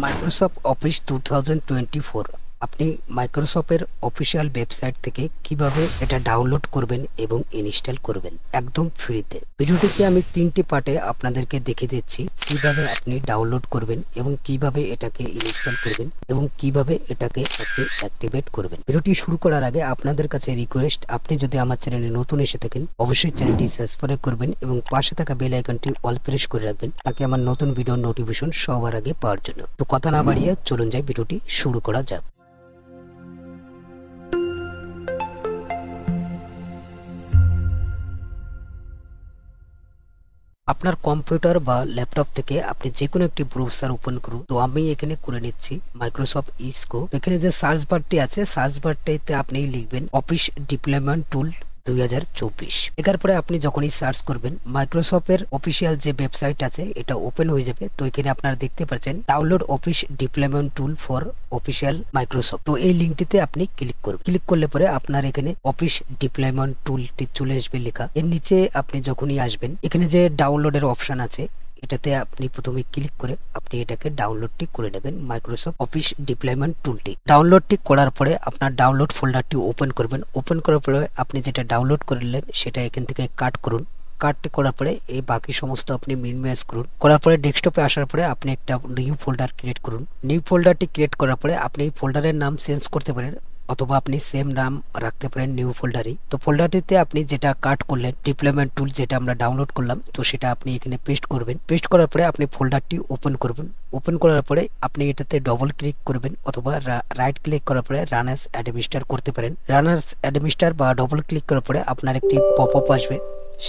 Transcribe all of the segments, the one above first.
Microsoft office 2024 আপনি মাইক্রোসফটের official website থেকে কিভাবে এটা ডাউনলোড করবেন এবং ইনস্টল করবেন একদম ফ্রিতে ভিডিওটিকে আমি তিনটি পার্টে আপনাদেরকে দেখে দিচ্ছি কিভাবে আপনি ডাউনলোড করবেন এবং কিভাবে এটাকে ইনস্টল করবেন এবং কিভাবে এটাকে আপনি অ্যাক্টিভেট করবেন ভিডিওটি শুরু করার আগে আপনাদের কাছে রিকোয়েস্ট আপনি যদি আমার চ্যানেলে নতুন এসে থাকেন অবশ্যই চ্যানেলটি সাবস্ক্রাইব করবেন এবং পাশে থাকা বেল আইকনটি অল প্রেস করে রাখবেন তাকে আমার নতুন ভিডিও নোটিফিকেশন সবার আগে পাওয়ার জন্য তো কথা না বাড়িয়ে চলুন যাই ভিডিওটি শুরু করা যাক আপনার কম্পিউটার বা ল্যাপটপ থেকে আপনি যে কোনো একটি ব্রাউজার ওপেন করুন তো আমি এখানে করে নিচ্ছি মাইক্রোসফট ইসকো এখানে যে সার্চ বারটি আছে সার্চ বারটিতে আপনি লিখবেন অফিস ডিপ্লয়মেন্ট টুল দুই হাজার চব্বিশ এটার পরে আপনি যখনই সার্চ করবেন মাইক্রোসফটের অফিসিয়াল যে ওয়েবসাইট আছে এটা ওপেন হয়ে যাবে তো এখানে আপনারা দেখতে পাচ্ছেন download office deployment tool for official Microsoft তো এই লিঙ্কটিতে আপনি ক্লিক করবেন ক্লিক করলে পরে আপনার এখানে অফিস ডিপ্লয়মেন্ট টুলটি চলে আসবে লেখা এর নিচে আপনি যখনই আসবেন এখানে যে ডাউনলোডের অপশন আছে এটাতে আপনি প্রথমে ক্লিক করে আপনি এটাকে ডাউনলোডটি করে নেবেন মাইক্রোসফট অফিস ডিপ্লয়মেন্ট টুলটি ডাউনলোডটি করার পরে আপনার ডাউনলোড ফোল্ডারটি ওপেন করবেন ওপেন করার পরে আপনি যেটা ডাউনলোড করলেন সেটা এখান থেকে কাট করুন কাটটি করার পরে এই বাকি সমস্ত আপনি মিনম্যাচ করুন করার পরে ডেস্কটপে আসার পরে আপনি একটা নিউ ফোল্ডার ক্রিয়েট করুন নিউ ফোল্ডারটি ক্রিয়েট করার পরে আপনি এই ফোল্ডারের নাম চেঞ্জ করতে পারেন অথবা আপনি সেম নাম রাখতে পারেন নিউ ফোল্ডারই তো ফোল্ডারটিতে আপনি যেটা কাট করলেন ডিপ্লয়মেন্ট টুল যেটা আমরা ডাউনলোড করলাম তো সেটা আপনি এখানে পেস্ট করবেন পেস্ট করার পরে আপনি ফোল্ডারটি ওপেন করবেন ওপেন করার পরে আপনি এটাতে ডবল ক্লিক করবেন অথবা রাইট ক্লিক করার পরে রানার্স অ্যাডমিনিস্টার করতে পারেন রানার্স অ্যাডমিনিস্টার বা ডবল ক্লিক করার পরে আপনার একটি পপ আপ আসবে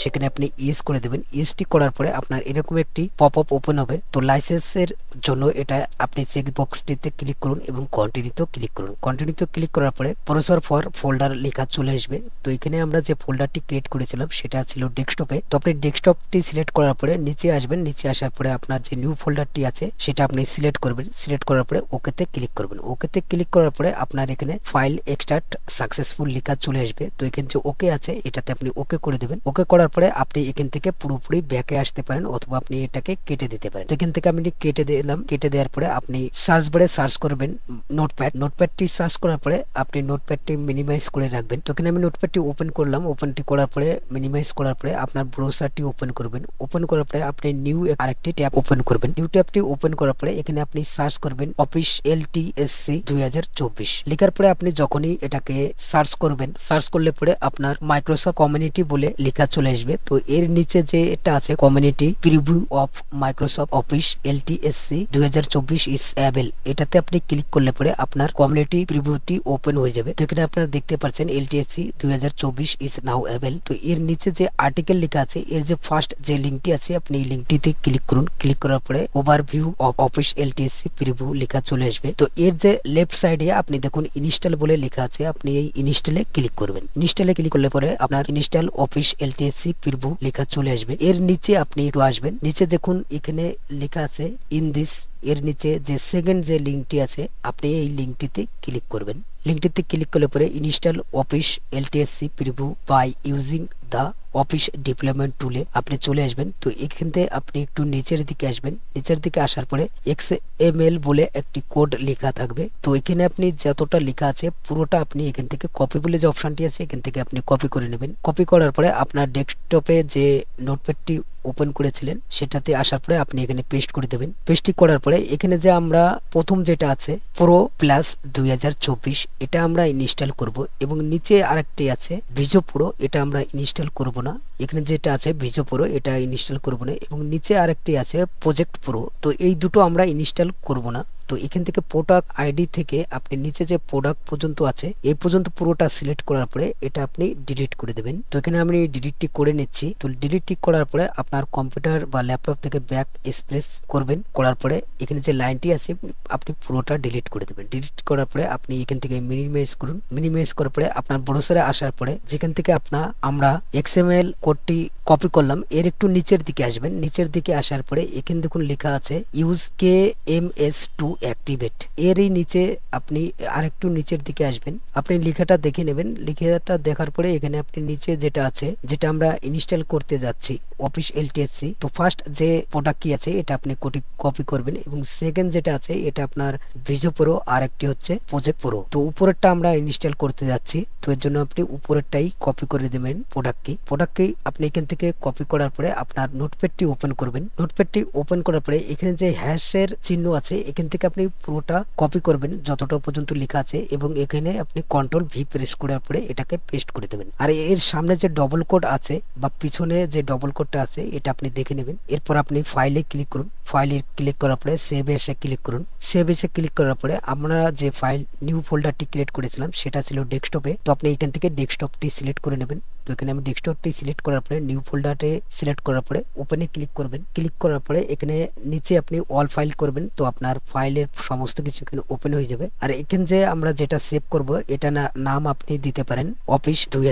সেখানে আপনি ইস করে দেবেন ইসটি করার পরে আপনার এরকম একটি পপ আপ ওপেন হবে তো লাইসেন্সের জন্য এটা আপনি চেক বক্সটিতে ক্লিক করুন এবং কন্টিনিউতে ক্লিক করুন কন্টিনিউতে ক্লিক করার পরে প্রসার ফর ফোল্ডার লেখা চলে আসবে তো এখানে আমরা যে ফোল্ডারটি ক্রিয়েট করেছিলাম সেটা ছিল ডেস্কটপে তো আপনি ডেস্কটপটি সিলেক্ট করার পরে নিচে আসবেন নিচে আসার পরে আপনার যে নিউ ফোল্ডারটি আছে সেটা আপনি সিলেক্ট করবেন সিলেক্ট করার পরে ওকেতে ক্লিক করবেন ওকেতে ক্লিক করার পরে আপনার এখানে ফাইল এক্সট্রাক্ট সাকসেসফুল লেখা চলে আসবে তো এখানে যে ওকে আছে এটাতে আপনি ওকে করে দেবেন ওকে পরে আপনি এখান থেকে পুরোপুরি ব্যাকে আসতে পারেন অথবা আপনি এটাকে কেটে দিতে পারেন দেখুন থেকে আমি কেটে দিলাম কেটে দেওয়ার পরে আপনি সার্চ বারে সার্চ করবেন নোটপ্যাড নোটপ্যাডটি সার্চ করার পরে আপনি নোটপ্যাডটি মিনিমাইজ করে রাখবেনtoken আমি নোটপ্যাডটি ওপেন করলাম ওপেন টি কোড়া পরে মিনিমাইজ কোড়া পরে আপনার ব্রাউজারটি ওপেন করবেন ওপেন করার পরে আপনি নিউ আরেকটা ট্যাব ওপেন করবেন নিউ ট্যাবটি ওপেন করা পরে এখানে আপনি সার্চ করবেন office L T S C 2024 লিখে পরে আপনি যখনই এটাকে সার্চ করবেন সার্চ করলে পরে আপনার মাইক্রোসফট কমিউনিটি বলে লেখা আসবে তো এর নিচে যে এটা আছে community preview of Microsoft office LTSC 2024 is অ্যাভেল এটাতে আপনি ক্লিক করতে পড়ে আপনার কমিউনিটি প্রিভিউটি ওপেন হয়ে যাবে দেখেন আপনি আপনার দেখতে পাচ্ছেন এলটিএসসি 2024 ইজ নাও অ্যাভেল তো এর নিচে যে আর্টিকেল লেখা আছে এর যে ফার্স্ট যে লিংকটি আছে আপনি এই লিংকটি ক্লিক করুন ক্লিক করা পড়ে overview of office LTSC preview লেখা চলে আসবে তো এর যে লেফট সাইডে আপনি দেখুন ইনস্টল বলে লেখা আছে আপনি এই ইনস্টলে ক্লিক করবেন ইনস্টলে ক্লিক করলে পরে আপনার ইনস্টল অফিস এলটি কাছি পিরবু লেখা চলে আসবে এর নিচে আপনি একটু আসবেন নিচে দেখুন এখানে লেখা আছে ইন দিস এর নিচে যে সেকেন্ড যে লিঙ্কটি আছে আপনি এই লিঙ্কটিতে ক্লিক করবেন লিঙ্কটিতে ক্লিক করলে পরে install office LTSC preview by using the office deployment টুলে আপনি চলে আসবেন তো এখান থেকে আপনি একটু নিচের দিকে আসবেন নিচের দিকে আসার পরে এক্স এম এল বলে একটি কোড লেখা থাকবে তো এখানে আপনি যতটা লেখা আছে পুরোটা আপনি এখান থেকে কপি বলে যে অপশনটি আছে এখান থেকে আপনি কপি করে নেবেন কপি করার পরে আপনার ডেস্কটপে যে নোটপ্যাডটি ওপেন করেছিলেন সেটাতে আসার পরে আপনি এখানে পেস্ট করে দেবেন পেস্টটি করার পরে এখানে যে আমরা প্রথম যেটা আছে প্রো প্লাস দুই এটা আমরা ইনস্টল করব এবং নিচে আরেকটি আছে ভিজো প্রো এটা আমরা ইনস্টল করব না এখানে যেটা আছে ভিজো প্রো এটা ইনস্টল করব না এবং নিচে আরেকটি আছে প্রজেক্ট প্রো তো এই দুটো আমরা ইনস্টল করব না তো এখান থেকে প্রোডাক্ট আইডি থেকে আপনি নিচে যে প্রোডাক্ট পর্যন্ত আছে এই পর্যন্ত পুরোটা সিলেক্ট করার পরে এটা আপনি ডিলিট করে দেবেন তো এখানে আমি ডিলিটটি করে নিচ্ছি তো ডিলিটটি করার পরে আপনার কম্পিউটার বা ল্যাপটপ থেকে ব্যাক স্প্রেস করবেন করার পরে এখানে যে লাইনটি আছে আপনি পুরোটা ডিলিট করে দেবেন ডিলিট করার পরে আপনি এখান থেকে মিনিমাইজ করুন মিনিমাইজ করার পরে আপনার ব্রোসারে আসার পরে যেখান থেকে আপনার আমরা এক্সএমএল কোডটি কপি করলাম এর একটু নিচের দিকে আসবেন নিচের দিকে আসার পরে এখানে দেখুন লেখা আছে use K M S to activate এরই নিচে আপনি আরেকটু নিচের দিকে আসবেন আপনি লেখাটা দেখে নেবেন লেখাটা দেখার পরে এখানে আপনি নিচে যেটা আছে যেটা আমরা ইনস্টল করতে যাচ্ছি অফিস এলটিএসসি তো ফার্স্ট যে প্রোডাক্ট কি আছে এটা আপনি কোটি কপি করবেন এবং সেকেন্ড যেটা আছে এটা আপনার ভিজো প্রো আর একটি হচ্ছে প্রজেক্ট প্রো তো উপরেরটা আমরা ইনস্টল করতে যাচ্ছি তো এর জন্য আপনি উপরেরটাই কপি করে দেবেন প্রোডাক্ট প্রোডাক্টকে আপনি এখান থেকে কপি করার পরে আপনার নোটপ্যাডটি ওপেন করবেন নোটপ্যাডটি ওপেন করার পরে এখানে যে হ্যাশের চিহ্ন আছে এখান থেকে আপনি পুরোটা কপি করবেন যতটা পর্যন্ত লেখা আছে এবং এখানে আপনি কন্ট্রোল ভি প্রেস করে আপনি এটাকে পেস্ট করে দেবেন আর এর সামনে যে ডবল কোড আছে বা পিছনে যে ডবল কোডটা আছে এটা আপনি দেখে নেবেন এরপর আপনি ফাইলে ক্লিক করুন ফাইলে ক্লিক করার পরে সেভ এসে ক্লিক করুন সেভ এসে ক্লিক করার পরে আমরা যে ফাইল নিউ ফোল্ডারটি ক্রিয়েট করেছিলাম সেটা ছিল ডেস্কটপে তো আপনি এখান থেকে ডেস্কটপটি সিলেক্ট করে নেবেন তো এখানে আমি ডেস্কটপটি সিলেক্ট করার পরে নিউ ফোল্ডারে সিলেক্ট করার পরে ওপেনে ক্লিক করবেন ক্লিক করার পরে এখানে নিচে আপনি অল ফাইল করবেন তো আপনার ফাইলের সমস্ত কিছু এখানে ওপেন হয়ে যাবে আর এখানে যে আমরা যেটা সেভ করব এটা না নাম আপনি দিতে পারেন অফিস দুই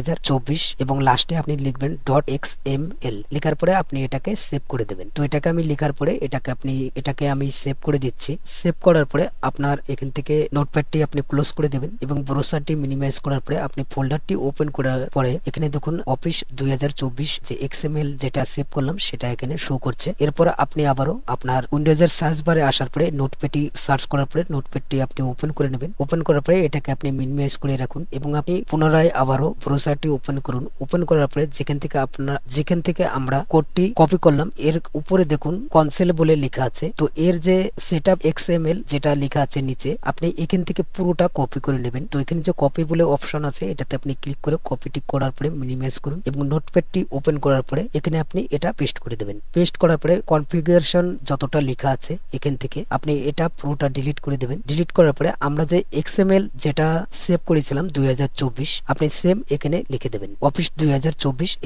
এবং লাস্টে আপনি লিখবেন ডট এক্স এম এল লেখার পরে আপনি এটাকে সেভ করে দেবেন তো এটাকে আমি লেখার পরে এটাকে আপনি এটাকে আমি সেভ করে দিচ্ছি সেভ করার পরে আপনার এখান থেকে নোটপ্যাডটি আপনি ক্লোজ করে দেবেন এবং ব্রোসারটি মিনিমাইজ করার পরে আপনি ফোল্ডারটি ওপেন করার পরে এখানে দেখুন দেখুন অফিস দুই যে এক্সএমএল যেটা সেভ করলাম সেটা এখানে শো করছে এরপর আপনি আবারও আপনার উইন্ডোজের সার্চ বারে আসার পরে নোটপ্যাডটি সার্চ করার পরে নোটপ্যাডটি আপনি ওপেন করে নেবেন ওপেন করার পরে এটাকে আপনি মিনিমাইজ করে রাখুন এবং আপনি পুনরায় আবারও ব্রোসারটি ওপেন করুন ওপেন করার পরে যেখান থেকে আপনার যেখান থেকে আমরা কোডটি কপি করলাম এর উপরে দেখুন কনসেল বলে লেখা আছে তো এর যে সেট আপ যেটা লেখা আছে নিচে আপনি এখান থেকে পুরোটা কপি করে নেবেন তো এখানে যে কপি বলে অপশন আছে এটাতে আপনি ক্লিক করে কপিটি করার পরে মিনিমাইজ করুন এবং নোটপ্যাডটি ওপেন করার পরে এখানে আপনি এটা পেস্ট করে দেবেন পেস্ট করার পরে কনফিগারেশন যতটা লেখা আছে এখান থেকে আপনি এটা পুরোটা ডিলিট করে দেবেন ডিলিট করার পরে আমরা যে এক্সএমএল যেটা সেভ করেছিলাম দুই আপনি সেম এখানে লিখে দেবেন অফিস দুই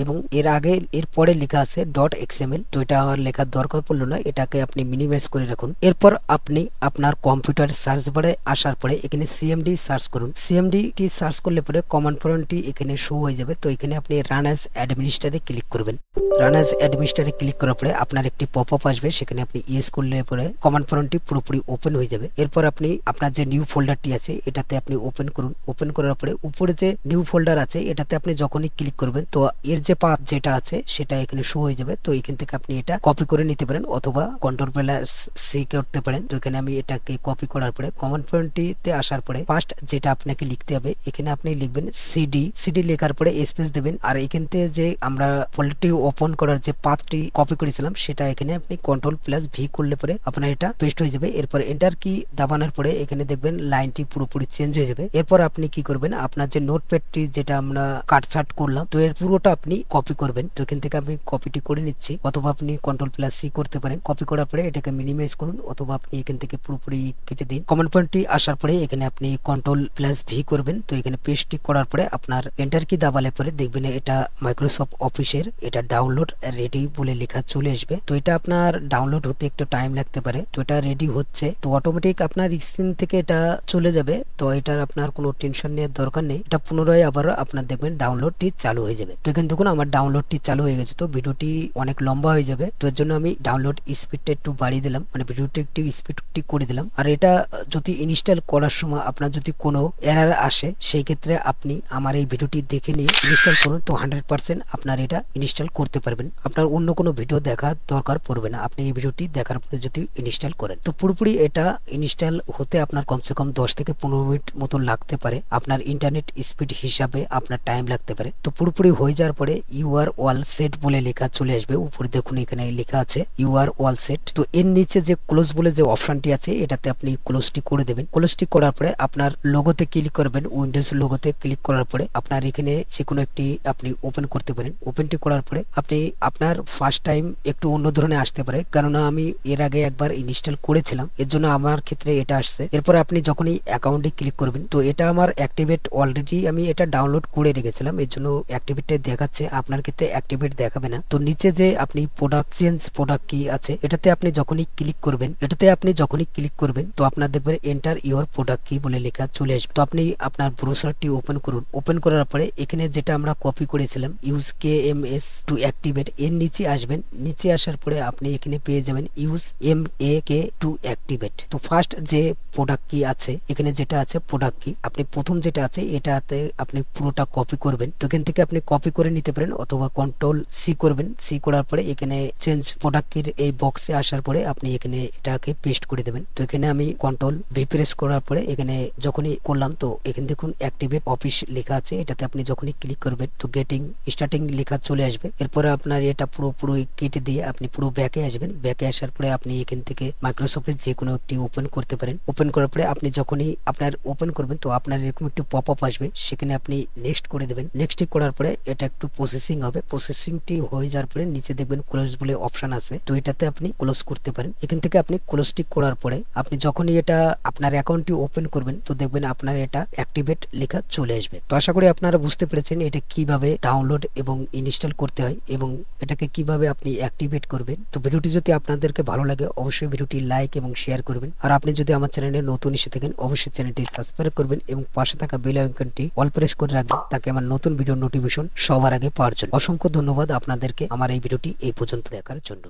এবং এর আগে এর পরে লেখা আছে ডট এক্সএমএল তো এটা আমার লেখার দরকার পড়লো না এটাকে আপনি মিনিমাইজ করে রাখুন এরপর আপনি আপনার কম্পিউটার সার্চ বারে আসার পরে এখানে সিএমডি সার্চ করুন সিএমডি টি সার্চ করলে পরে কমান্ড ফরনটি এখানে শো হয়ে যাবে তো এখানে এখানে আপনি রানার্স অ্যাডমিনিস্টারে ক্লিক করবেন রানার্স অ্যাডমিনিস্টারে ক্লিক করার পরে আপনার একটি পপ আপ আসবে সেখানে আপনি ইয়েস e করলে পরে কমান্ড ফর্মটি পুরোপুরি ওপেন হয়ে যাবে এরপর আপনি আপনার যে নিউ ফোল্ডারটি আছে এটাতে আপনি ওপেন করুন ওপেন করার পরে উপরে যে নিউ ফোল্ডার আছে এটাতে আপনি যখনই ক্লিক করবেন তো এর যে পাথ যেটা আছে সেটা এখানে শো হয়ে যাবে তো এখান থেকে আপনি এটা কপি করে নিতে পারেন অথবা কন্ট্রোল প্লাস সি করতে পারেন তো এখানে আমি এটাকে কপি করার পরে কমান্ড পয়েন্টটিতে আসার পরে ফার্স্ট যেটা আপনাকে লিখতে হবে এখানে আপনি লিখবেন সিডি সিডি লেখার পরে স্পেস দেবেন আর এখান থেকে যে আমরা ফোল্ডারটি ওপেন করার যে পাথটি কপি করেছিলাম সেটা এখানে আপনি কন্ট্রোল প্লাস ভি করলে পরে আপনার এটা পেস্ট হয়ে যাবে এরপর এন্টার কি দাবানোর পরে এখানে দেখবেন লাইনটি পুরোপুরি চেঞ্জ হয়ে যাবে এরপর আপনি কি করবেন আপনার যে নোটপ্যাডটি যেটা আমরা কাটছাট করলাম তো এর পুরোটা আপনি কপি করবেন তো এখান থেকে আমি কপিটি করে নিচ্ছি অথবা আপনি কন্ট্রোল প্লাস সি করতে পারেন কপি করার পরে এটাকে মিনিমাইজ করুন অথবা আপনি এখান থেকে পুরোপুরি কেটে দিন কমেন্ট পয়েন্টটি আসার পরে এখানে আপনি কন্ট্রোল প্লাস ভি করবেন তো এখানে পেস্টটি করার পরে আপনার এন্টার কি দাবালে পরে দেখবেন দেখবেন এটা মাইক্রোসফট অফিসের এটা ডাউনলোড রেডি বলে লেখা চলে আসবে তো এটা আপনার ডাউনলোড হতে একটু টাইম লাগতে পারে তো এটা রেডি হচ্ছে তো অটোমেটিক আপনার স্ক্রিন থেকে এটা চলে যাবে তো এটার আপনার কোনো টেনশন নেওয়ার দরকার নেই এটা পুনরায় আবার আপনার দেখবেন ডাউনলোডটি চালু হয়ে যাবে তো এখানে দেখুন আমার ডাউনলোডটি চালু হয়ে গেছে তো ভিডিওটি অনেক লম্বা হয়ে যাবে তো এর জন্য আমি ডাউনলোড স্পিডটা একটু বাড়িয়ে দিলাম মানে ভিডিওটি একটু স্পিডটি করে দিলাম আর এটা যদি ইনস্টল করার সময় আপনার যদি কোনো এরার আসে সেই ক্ষেত্রে আপনি আমার এই ভিডিওটি দেখে নিয়ে ইনস্টল করুন তো হান্ড্রেড পারসেন্ট আপনার এটা ইনস্টল করতে পারবেন আপনার অন্য কোনো ভিডিও দেখার দরকার পড়বে না আপনি এই ভিডিওটি দেখার পরে যদি ইনস্টল করেন তো পুরোপুরি এটা ইনস্টল হতে আপনার কমসে কম দশ থেকে পনেরো মিনিট মতন লাগতে পারে আপনার ইন্টারনেট স্পিড হিসাবে আপনার টাইম লাগতে পারে তো পুরোপুরি হয়ে যাওয়ার পরে ইউআর ওয়াল সেট বলে লেখা চলে আসবে উপরে দেখুন এখানে লেখা আছে ইউআর ওয়াল সেট তো এর নিচে যে ক্লোজ বলে যে অপশনটি আছে এটাতে আপনি ক্লোজটি করে দেবেন ক্লোজটি করার পরে আপনার লোগোতে ক্লিক করবেন উইন্ডোজ লোগোতে ক্লিক করার পরে আপনার এখানে যে কোনো একটি আপনি ওপেন করতে পারেন ওপেনটি করার পরে আপনি আপনার ফার্স্ট টাইম একটু অন্য ধরনের আসতে পারে কেননা আমি এর আগে একবার ইনস্টল করেছিলাম এর জন্য আমার ক্ষেত্রে এটা আসছে এরপর আপনি যখনই অ্যাকাউন্টে ক্লিক করবেন তো এটা আমার অ্যাক্টিভেট অলরেডি আমি এটা ডাউনলোড করে রেখেছিলাম এর জন্য অ্যাক্টিভেটে দেখাচ্ছে আপনার ক্ষেত্রে অ্যাক্টিভেট দেখাবে না তো নিচে যে আপনি প্রোডাক্ট চেঞ্জ প্রোডাক্ট কি আছে এটাতে আপনি যখনই ক্লিক করবেন এটাতে আপনি যখনই ক্লিক করবেন তো আপনার দেখবেন এন্টার ইউর প্রোডাক্ট কি বলে লেখা চলে আসবে তো আপনি আপনার ব্রোসারটি ওপেন করুন ওপেন করার পরে এখানে যেটা আমরা কপি করেছিলাম use K M S to activate এর নিচে আসবেন নিচে আসার পরে আপনি এখানে পেয়ে যাবেন use M A K to activate তো ফার্স্ট যে প্রোডাক্ট কি আছে এখানে যেটা আছে প্রোডাক্ট কি আপনি প্রথম যেটা আছে এটাতে আপনি পুরোটা কপি করবেন তো এখান থেকে আপনি কপি করে নিতে পারেন অথবা কন্ট্রোল সি করবেন সি করার পরে এখানে চেঞ্জ প্রোডাক্টের এই বক্সে আসার পরে আপনি এখানে এটাকে পেস্ট করে দেবেন তো এখানে আমি কন্ট্রোল ভি প্রেস করার পরে এখানে যখনই করলাম তো এখানে দেখুন অ্যাক্টিভেট অফিস লেখা আছে এটাতে আপনি যখনই ক্লিক করবেন তো গেটিং স্টার্টিং লেখা চলে আসবে এরপরে আপনার এটা পুরোপুরি কেটে দিয়ে আপনি পুরো ব্যাকে আসবেন ব্যাকে আসার পরে আপনি এখান থেকে মাইক্রোসফটের যে কোনো একটি ওপেন করতে পারেন ওপেন করার পরে আপনি যখনই আপনার ওপেন করবেন তো আপনার এরকম একটি পপ আপ আসবে সেখানে আপনি নেক্সট করে দেবেন নেক্সট করার পরে এটা একটু প্রসেসিং হবে প্রসেসিংটি হয়ে যাওয়ার পরে নিচে দেখবেন ক্লোজ বলে অপশন আছে তো এটাতে আপনি ক্লোজ করতে পারেন এখান থেকে আপনি ক্লোজটি করার পরে আপনি যখনই এটা আপনার অ্যাকাউন্টটি ওপেন করবেন তো দেখবেন আপনার এটা অ্যাক্টিভেট লেখা চলে আসবে তো আশা করি আপনারা বুঝতে পেরেছেন এটা কি কিভাবে ডাউনলোড এবং ইনস্টল করতে হয় এবং এটাকে কিভাবে আপনি অ্যাক্টিভেট করবেন তো ভিডিওটি যদি আপনাদেরকে ভালো লাগে অবশ্যই ভিডিওটি লাইক এবং শেয়ার করবেন আর আপনি যদি আমার চ্যানেলে নতুন এসে থাকেন অবশ্যই চ্যানেলটি সাবস্ক্রাইব করবেন এবং পাশে থাকা বেল আইকনটি অল প্রেস করে রাখবেন তাকে আমার নতুন ভিডিও নোটিফিকেশন সবার আগে পাওয়ার জন্য অসংখ্য ধন্যবাদ আপনাদেরকে আমার এই ভিডিওটি এই পর্যন্ত দেখার জন্য